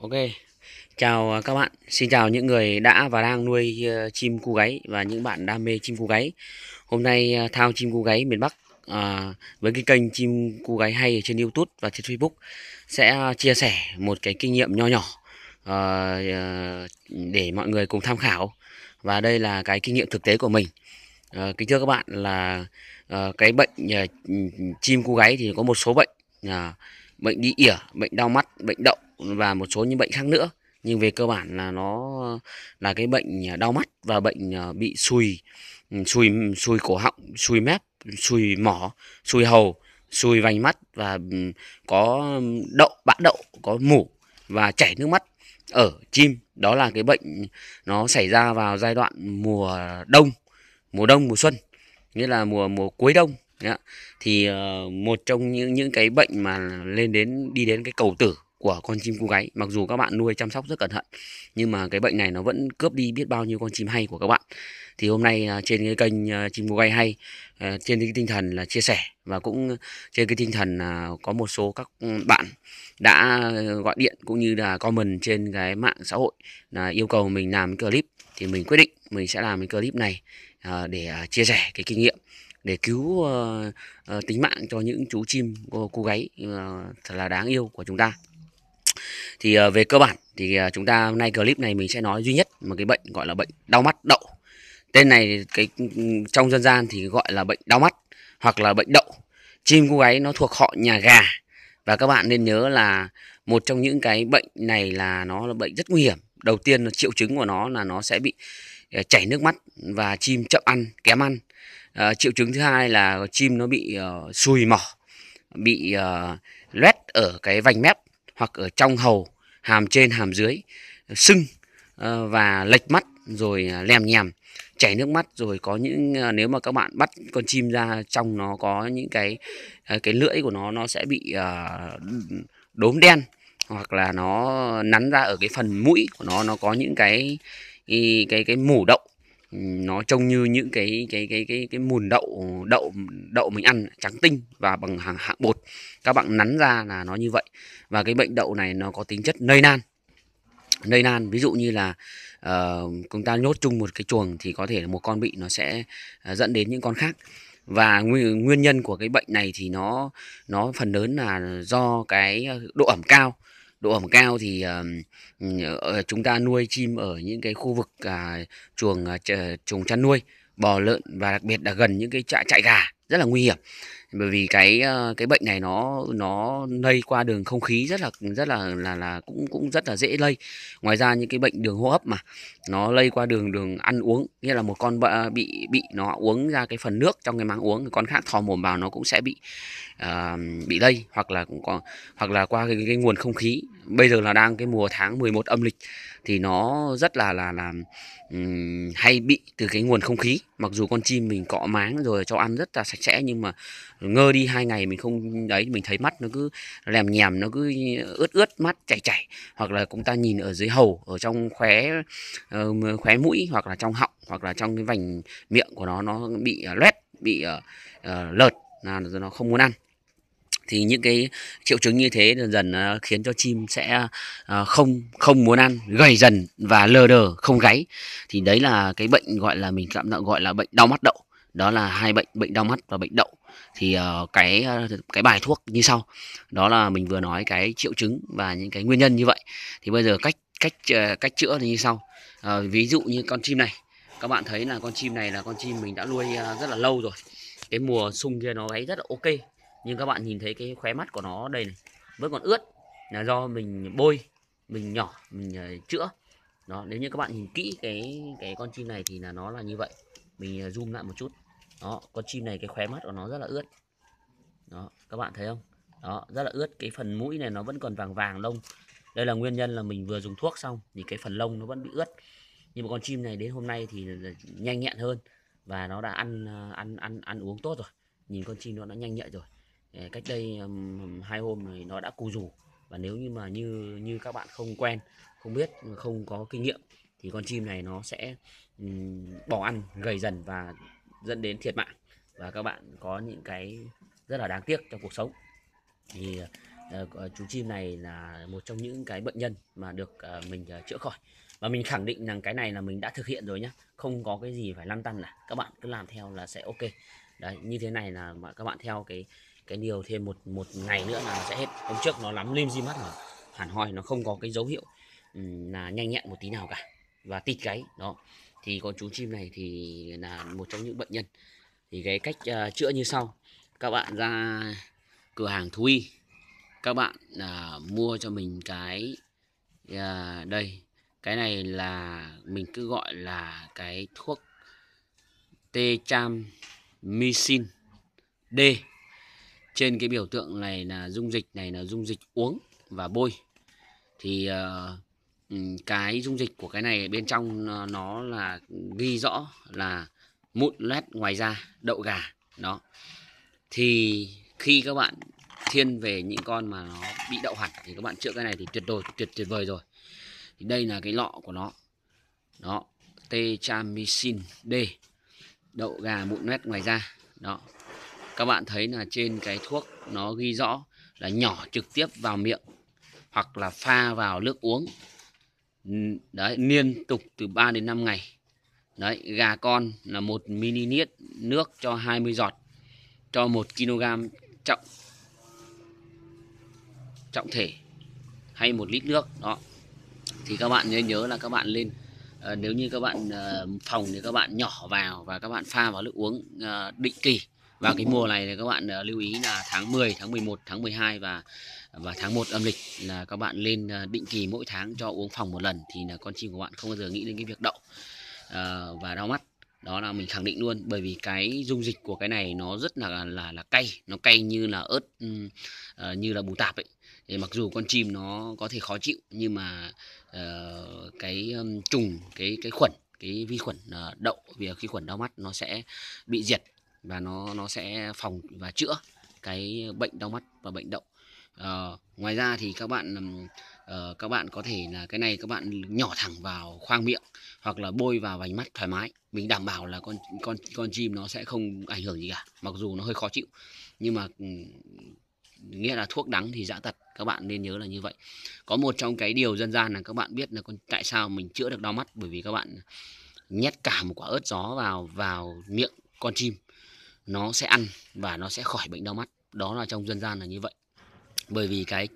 Ok, chào à, các bạn, xin chào những người đã và đang nuôi ờ, chim cu gáy và những bạn đam mê chim cu gáy Hôm nay à, thao chim cu gáy miền Bắc à, với cái kênh chim cu gáy hay ở trên Youtube và trên Facebook Sẽ à, chia sẻ một cái kinh nghiệm nho nhỏ à, để mọi người cùng tham khảo Và đây là cái kinh nghiệm thực tế của mình à, Kính thưa các bạn là à, cái bệnh chim cu gáy thì có một số bệnh à, Bệnh đi ỉa, bệnh đau mắt, bệnh động và một số những bệnh khác nữa nhưng về cơ bản là nó là cái bệnh à, đau mắt và bệnh à, bị sùi ừ, sùi sùi cổ họng sùi mép sùi mỏ sùi hầu sùi vành mắt và ừ, có ừ, đậu bã đậu có mủ và chảy nước mắt ở chim đó là cái bệnh nó xảy ra vào giai đoạn mùa đông mùa đông mùa xuân nghĩa là mùa mùa cuối đông thì ờ, một trong những những cái bệnh mà lên đến đi đến cái cầu tử của con chim cu gáy mặc dù các bạn nuôi chăm sóc rất cẩn thận nhưng mà cái bệnh này nó vẫn cướp đi biết bao nhiêu con chim hay của các bạn thì hôm nay à, trên cái kênh à, chim cu gáy hay à, trên cái tinh thần là chia sẻ và cũng trên cái tinh thần có một số các bạn đã gọi điện cũng như là comment trên cái mạng xã hội là yêu cầu mình làm cái clip thì mình quyết định mình sẽ làm cái clip này để chia sẻ cái kinh nghiệm để cứu uh, uh, tính mạng cho những chú chim cô, cô gáy uh, ờ, thật là đáng yêu của chúng ta thì ờ, về cơ bản thì ờ, chúng ta nay clip này mình sẽ nói duy nhất một cái bệnh gọi là bệnh đau mắt đậu tên này cái ừ, ừ, trong dân gian thì gọi là bệnh đau mắt hoặc là bệnh đậu chim cô gáy nó thuộc họ nhà gà và các bạn nên nhớ là một trong những cái bệnh này là nó là bệnh rất nguy hiểm đầu tiên triệu chứng của nó là nó sẽ bị ờ, chảy nước mắt và chim chậm ăn kém ăn à, triệu chứng thứ hai là chim nó bị uh, sùi mỏ bị uh, loét ở cái vành mép hoặc ở trong hầu hàm trên hàm dưới sưng ờ, và lệch mắt rồi à, lem nhèm chảy nước mắt rồi có những à, nếu mà các bạn bắt con chim ra trong nó có những cái à, cái lưỡi của nó nó sẽ bị đốm đen hoặc là nó nắn ra ở cái phần mũi của nó nó có những cái cái cái, cái mủ động nó trông như những cái cái cái cái cái mùn đậu đậu đậu mình ăn trắng tinh và bằng hàng hạng bột các bạn nắn ra là nó như vậy và cái bệnh đậu này nó có tính chất nây nan nây nan ví dụ như là uh, chúng ta nhốt chung một cái chuồng thì có thể là một con bị nó sẽ uh, dẫn đến những con khác và nguyên, nguyên nhân của cái bệnh này thì nó nó phần lớn là do cái ờ, độ ẩm cao độ ẩm cao thì uh, chúng ta nuôi chim ở những cái khu vực uh, chuồng uh, chuồng chăn nuôi bò lợn và đặc biệt là gần những cái trại chạy gà rất là nguy hiểm bởi vì cái ờ, cái bệnh này nó nó lây qua đường không khí rất là rất là là là cũng cũng rất là dễ lây ngoài ra những cái bệnh đường hô hấp mà nó lây qua đường đường ăn uống nghĩa là một con bị bị nó uống ra cái phần nước trong cái máng uống con khác thò mồm vào nó cũng sẽ bị uh, bị lây hoặc là cũng có hoặc là qua cái, cái nguồn không khí bây giờ là đang cái mùa tháng 11 âm lịch thì nó rất là là là um, hay bị từ cái nguồn không khí mặc dù con chim mình cọ máng rồi cho ăn rất là sạch sẽ nhưng mà ngơ đi hai ngày mình không đấy mình thấy mắt nó cứ lèm nhèm nó cứ ướt ướt mắt chảy chảy hoặc là chúng ta nhìn ở dưới hầu ở trong khóe uh, khóe mũi hoặc là trong họng hoặc là trong cái vành miệng của nó nó bị uh, loét bị uh, uh, lợt là nó không muốn ăn thì những cái triệu chứng như thế dần dần ờ, khiến cho chim sẽ ờ, không không muốn ăn gầy dần và lờ đờ không gáy thì đấy là cái bệnh gọi là mình tạm gọi là bệnh đau mắt đậu đó là hai bệnh bệnh đau mắt và bệnh đậu thì ờ, cái cái bài thuốc như sau đó là mình vừa nói cái triệu chứng và những cái nguyên nhân như vậy thì bây giờ cách cách cách chữa thì như sau ví dụ như con chim này các bạn thấy là con chim này là con chim mình đã nuôi rất là lâu rồi cái mùa sung kia nó gáy rất là ok nhưng các bạn nhìn thấy cái khóe mắt của nó đây này vẫn còn ướt là do mình bôi mình nhỏ mình ờ, chữa đó nếu như các bạn nhìn kỹ cái cái con chim này thì là nó là như vậy mình ờ, zoom lại một chút đó con chim này cái khóe mắt của nó rất là ướt đó các bạn thấy không đó rất là ướt cái phần mũi này nó vẫn còn vàng vàng lông đây là nguyên nhân là mình vừa dùng thuốc xong thì cái phần lông nó vẫn bị ướt nhưng mà con chim này đến hôm nay thì nhanh nhẹn hơn và nó đã ăn ờ, ăn ăn ăn uống tốt rồi nhìn con chim nó đã nhanh nhẹn rồi cách đây um, hai hôm thì nó đã cù rủ và nếu như mà như như các bạn không quen không biết không có kinh nghiệm thì con chim này nó sẽ um, bỏ ăn gầy dần và dẫn đến thiệt mạng và các bạn có những cái rất là đáng tiếc trong cuộc sống thì uh, chú chim này là một trong những cái bệnh nhân mà được uh, mình uh, chữa khỏi và mình khẳng định rằng cái này là mình đã thực hiện rồi nhé không có cái gì phải lăn tăn cả các bạn cứ làm theo là sẽ ok đấy như thế này là mà các bạn theo cái cái điều thêm một một ngày nữa là nó sẽ hết hôm trước nó lắm lim di mắt mà hẳn hoi nó không có cái dấu hiệu là nhanh nhẹn một tí nào cả và tịt gáy đó thì con chú chim này thì là một trong những bệnh nhân thì cái cách uh, chữa như sau các bạn ra cửa hàng thú y các bạn uh, mua cho mình cái uh, đây cái này là mình cứ gọi là cái thuốc tê d trên cái biểu tượng này là dung dịch này là dung dịch uống và bôi thì ờ, ừ, cái dung dịch của cái này bên trong nó là ghi rõ là mụn loét ngoài da đậu gà đó thì khi các bạn thiên về những con mà nó bị đậu hẳn thì các bạn chữa cái này thì tuyệt đối tuyệt tuyệt vời rồi thì đây là cái lọ của nó đó tetramycin D đậu gà mụn loét ngoài da đó các bạn thấy là trên cái thuốc nó ghi rõ là nhỏ trực tiếp vào miệng hoặc là pha vào nước uống đấy liên tục từ 3 đến 5 ngày đấy gà con là một mini niết nước cho 20 giọt cho 1 kg trọng trọng thể hay một lít nước đó thì các bạn nên nhớ là các bạn lên ờ, nếu như các bạn ờ, phòng thì các bạn nhỏ vào và các bạn pha vào nước uống ờ, định kỳ và cái mùa này thì các bạn ờ, lưu ý là tháng 10 tháng 11 tháng 12 và và tháng 1 âm lịch là các bạn lên ờ, định kỳ mỗi tháng cho uống phòng một lần thì là con chim của bạn không bao giờ nghĩ đến cái việc đậu ờ, và đau mắt đó là mình khẳng định luôn bởi vì cái dung dịch của cái này nó rất là là là cay nó cay như là ớt như là bù tạp ấy thì mặc dù con chim nó có thể khó chịu nhưng mà cái trùng cái cái khuẩn cái vi khuẩn đậu vì vi khuẩn đau mắt nó sẽ bị diệt và nó nó sẽ phòng và chữa cái bệnh đau mắt và bệnh động à, ngoài ra thì các bạn uh, các bạn có thể là cái này các bạn nhỏ thẳng vào khoang miệng hoặc là bôi vào vành mắt thoải mái mình đảm bảo là con con con chim nó sẽ không ảnh hưởng gì cả mặc dù nó hơi khó chịu nhưng mà nghĩa là thuốc đắng thì dã tật các bạn nên nhớ là như vậy có một trong cái điều dân gian là các bạn biết là con tại sao mình chữa được đau mắt bởi vì các bạn nhét cả một quả ớt gió vào vào miệng con chim nó sẽ ăn và nó sẽ khỏi bệnh đau mắt đó là trong dân gian là như vậy bởi vì cái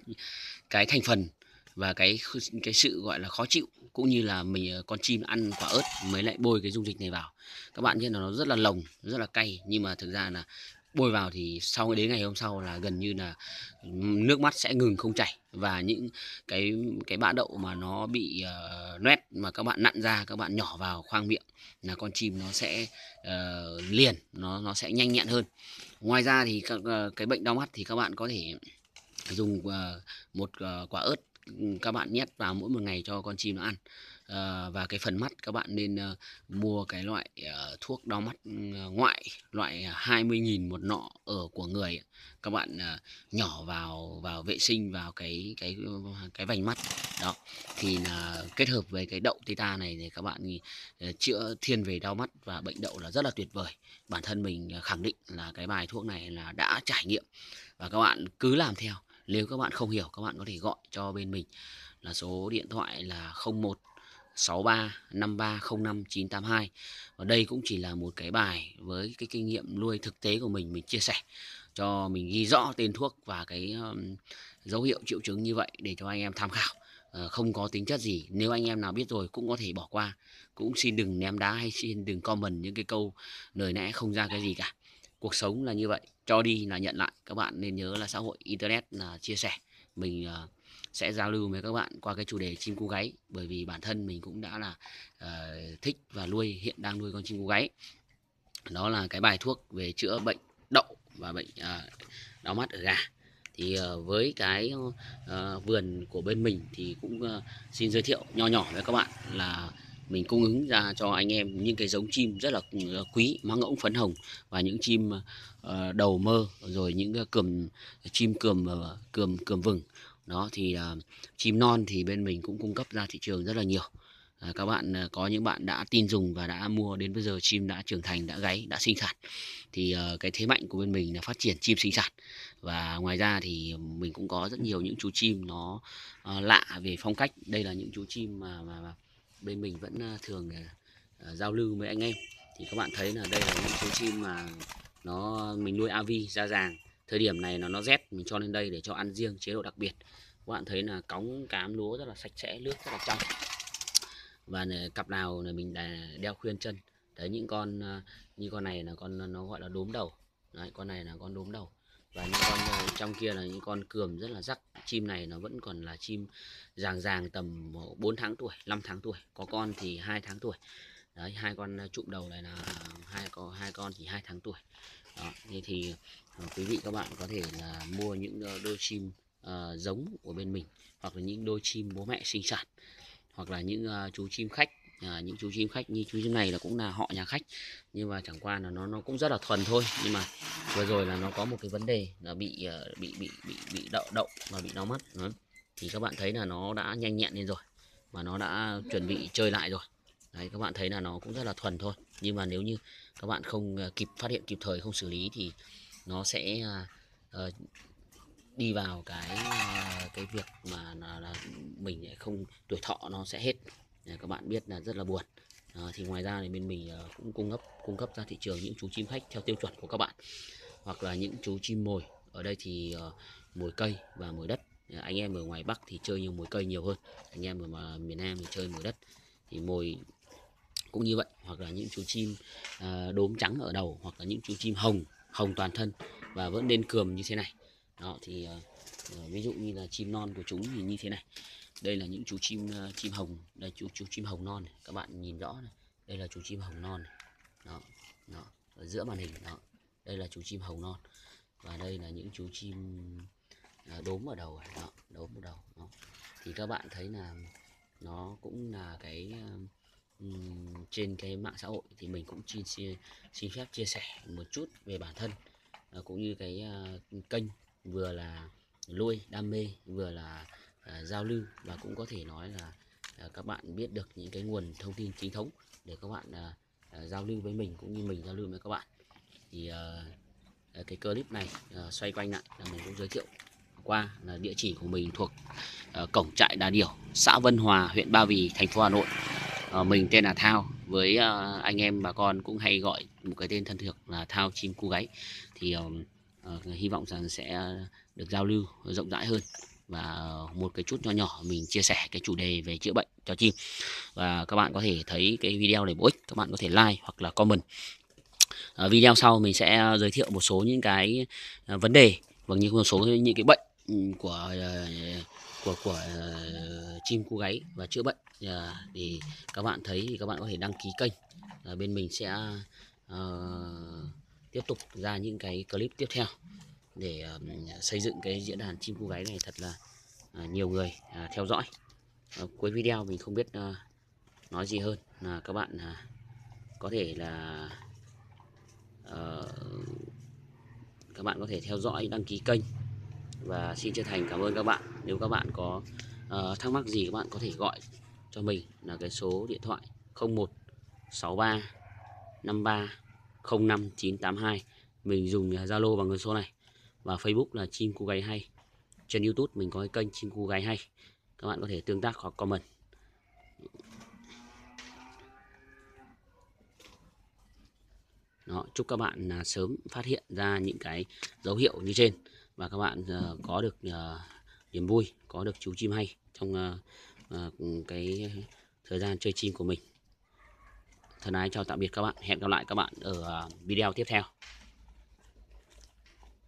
cái thành phần và cái cái sự gọi là khó chịu cũng như là mình ờ, con chim ăn quả ớt mới lại bôi cái dung dịch này vào các bạn biết là nó rất là lồng rất là cay nhưng mà thực ra là bôi vào thì sau đến ngày hôm sau là gần như là nước mắt sẽ ngừng không chảy và những cái cái bã đậu mà nó bị uh, loét mà các bạn nặn ra các bạn nhỏ vào khoang miệng là con chim nó sẽ uh, liền nó nó sẽ nhanh nhẹn hơn ngoài ra thì các, uh, cái bệnh đau mắt thì các bạn có thể dùng uh, một uh, quả ớt các bạn nhét vào mỗi một ngày cho con chim nó ăn Ờ, và cái phần mắt các bạn nên à, mua cái loại à, thuốc đau mắt ừ, ngoại loại 20.000 một nọ ở của người các bạn à, nhỏ vào vào vệ sinh vào cái cái ừ, cái vành mắt đó thì là kết hợp với cái đậu tê này thì các bạn thì, chữa thiên về đau mắt và bệnh đậu là rất là tuyệt vời bản thân mình khẳng định là cái bài thuốc này là đã trải nghiệm và các bạn cứ làm theo nếu các bạn không hiểu các bạn có thể gọi cho bên mình là số điện thoại là 01 6353055982 và đây cũng chỉ là một cái bài với cái kinh nghiệm nuôi thực tế của mình mình chia sẻ cho mình ghi rõ tên thuốc và cái um, dấu hiệu triệu chứng như vậy để cho anh em tham khảo ờ, không có tính chất gì nếu anh em nào biết rồi cũng có thể bỏ qua cũng xin đừng ném đá hay xin đừng comment những cái câu lời lẽ không ra cái gì cả cuộc sống là như vậy cho đi là nhận lại các bạn nên nhớ là xã hội internet là chia sẻ mình uh, sẽ giao lưu với các bạn qua cái chủ đề chim cú gáy bởi vì bản thân mình cũng đã là uh, thích và nuôi hiện đang nuôi con chim cú gáy đó là cái bài thuốc về chữa bệnh đậu và bệnh uh, đau mắt ở gà thì uh, với cái uh, vườn của bên mình thì cũng uh, xin giới thiệu nho nhỏ với các bạn là mình cung ứng ra cho anh em những cái giống chim rất là quý mang ngỗng phấn hồng và những chim đầu mơ rồi những cườm chim cườm cườm cườm vừng đó thì uh, chim non thì bên mình cũng cung cấp ra thị trường rất là nhiều uh, các bạn uh, có những bạn đã tin dùng và đã mua đến bây giờ chim đã trưởng thành đã gáy đã sinh sản thì uh, cái thế mạnh của bên mình là phát triển chim sinh sản và ngoài ra thì mình cũng có rất nhiều những chú chim nó uh, lạ về phong cách đây là những chú chim mà, mà, mà bên mình vẫn thường uh, giao lưu với anh em thì các bạn thấy là đây là những chú chim mà nó mình nuôi avi ra ràng thời điểm này nó nó rét mình cho lên đây để cho ăn riêng chế độ đặc biệt các bạn thấy là cống cám lúa rất là sạch sẽ nước rất là trong và cặp nào là mình đeo khuyên chân đấy những con à, như con này là con à, nó gọi là đốm đầu đấy, con này là con đốm đầu và những con à, trong kia là những con cường rất là rắc chim này nó vẫn còn là chim ràng ràng tầm 4 tháng tuổi 5 tháng tuổi có con thì hai tháng tuổi đấy hai con ờ, trụm đầu này là ờ, hai có hai con chỉ hai tháng tuổi đó, thế thì ờ, quý vị các bạn có thể là mua những đôi chim uh, giống của bên mình hoặc là những đôi chim bố mẹ sinh sản hoặc là những uh, chú chim khách à, những chú chim khách như chú chim này là cũng là họ nhà khách nhưng mà chẳng qua là nó nó cũng rất là thuần thôi nhưng mà vừa rồi là nó có một cái vấn đề là bị bị bị bị bị đậu đậu và bị đau mắt đó. thì các bạn thấy là nó đã nhanh nhẹn lên rồi và nó đã chuẩn bị chơi lại rồi Đấy, các bạn thấy là nó cũng rất là thuần thôi nhưng mà nếu như các bạn không ờ, kịp phát hiện kịp thời không xử lý thì nó sẽ uh, đi vào cái uh, cái việc mà là, là mình không tuổi thọ nó sẽ hết Đấy, các bạn biết là rất là buồn à, thì ngoài ra thì bên mình uh, cũng cung cấp cung cấp ra thị trường những chú chim khách theo tiêu chuẩn của các bạn hoặc là những chú chim mồi ở đây thì uh, mồi cây và mồi đất anh em ở ngoài bắc thì chơi nhiều mồi cây nhiều hơn anh em ở mà miền nam thì chơi mồi đất thì mồi cũng như vậy hoặc là những chú chim à, đốm trắng ở đầu hoặc là những chú chim hồng hồng toàn thân và vẫn đen cườm như thế này đó thì à, à, ví dụ như là chim non của chúng thì như thế này đây là những chú chim chim hồng đây chú chú chim hồng non này. các bạn nhìn rõ này đây là chú chim hồng non này. đó đó ở giữa màn hình đó đây là chú chim hồng non và đây là những chú chim đốm ở đầu đó đốm ở đầu đó. thì các bạn thấy là nó cũng là cái trên cái mạng xã hội thì mình cũng xin xin, phép chia sẻ một chút về bản thân uh, cũng như cái uh, kênh vừa là nuôi đam mê vừa là uh, giao lưu và cũng có thể nói là uh, các bạn biết được những cái nguồn thông tin chính thống để các bạn uh, uh, giao lưu với mình cũng như mình giao lưu với các bạn thì uh, cái clip này uh, xoay quanh lại là mình cũng giới thiệu qua là địa chỉ của mình thuộc uh, cổng trại đà điểu xã Vân Hòa huyện Ba Vì thành phố Hà Nội Ờ, mình tên là Thao với ờ, anh em bà con cũng hay gọi một cái tên thân thuộc là Thao chim cu gáy thì ờ, hy vọng rằng sẽ được giao lưu rộng rãi hơn và một cái chút nho nhỏ mình chia sẻ cái chủ đề về chữa bệnh cho chim và các bạn có thể thấy cái video này bổ ích các bạn có thể like hoặc là comment à, video sau mình sẽ giới thiệu một số những cái vấn đề và vâng, những một số những cái bệnh ừ, của của của uh, chim cu gáy và chữa bệnh uh, thì các bạn thấy thì các bạn có thể đăng ký kênh uh, bên mình sẽ uh, tiếp tục ra những cái clip tiếp theo để uh, xây dựng cái diễn đàn chim cu gáy này thật là uh, nhiều người uh, theo dõi uh, cuối video mình không biết uh, nói gì hơn là các bạn uh, có thể là uh, các bạn có thể theo dõi đăng ký kênh và xin chân thành cảm ơn các bạn nếu các bạn có uh, thắc mắc gì các bạn có thể gọi cho mình là cái số điện thoại 01 63 53 05 982 mình dùng à, Zalo bằng cái số này và Facebook là chim cô gáy hay trên YouTube mình có cái kênh chim cô gáy hay các bạn có thể tương tác hoặc comment Đó, chúc các bạn à, sớm phát hiện ra những cái dấu hiệu như trên và các bạn à, có được niềm vui có được chú chim hay trong uh, cái thời gian chơi chim của mình thân ái chào tạm biệt các bạn hẹn gặp lại các bạn ở ờ, video tiếp theo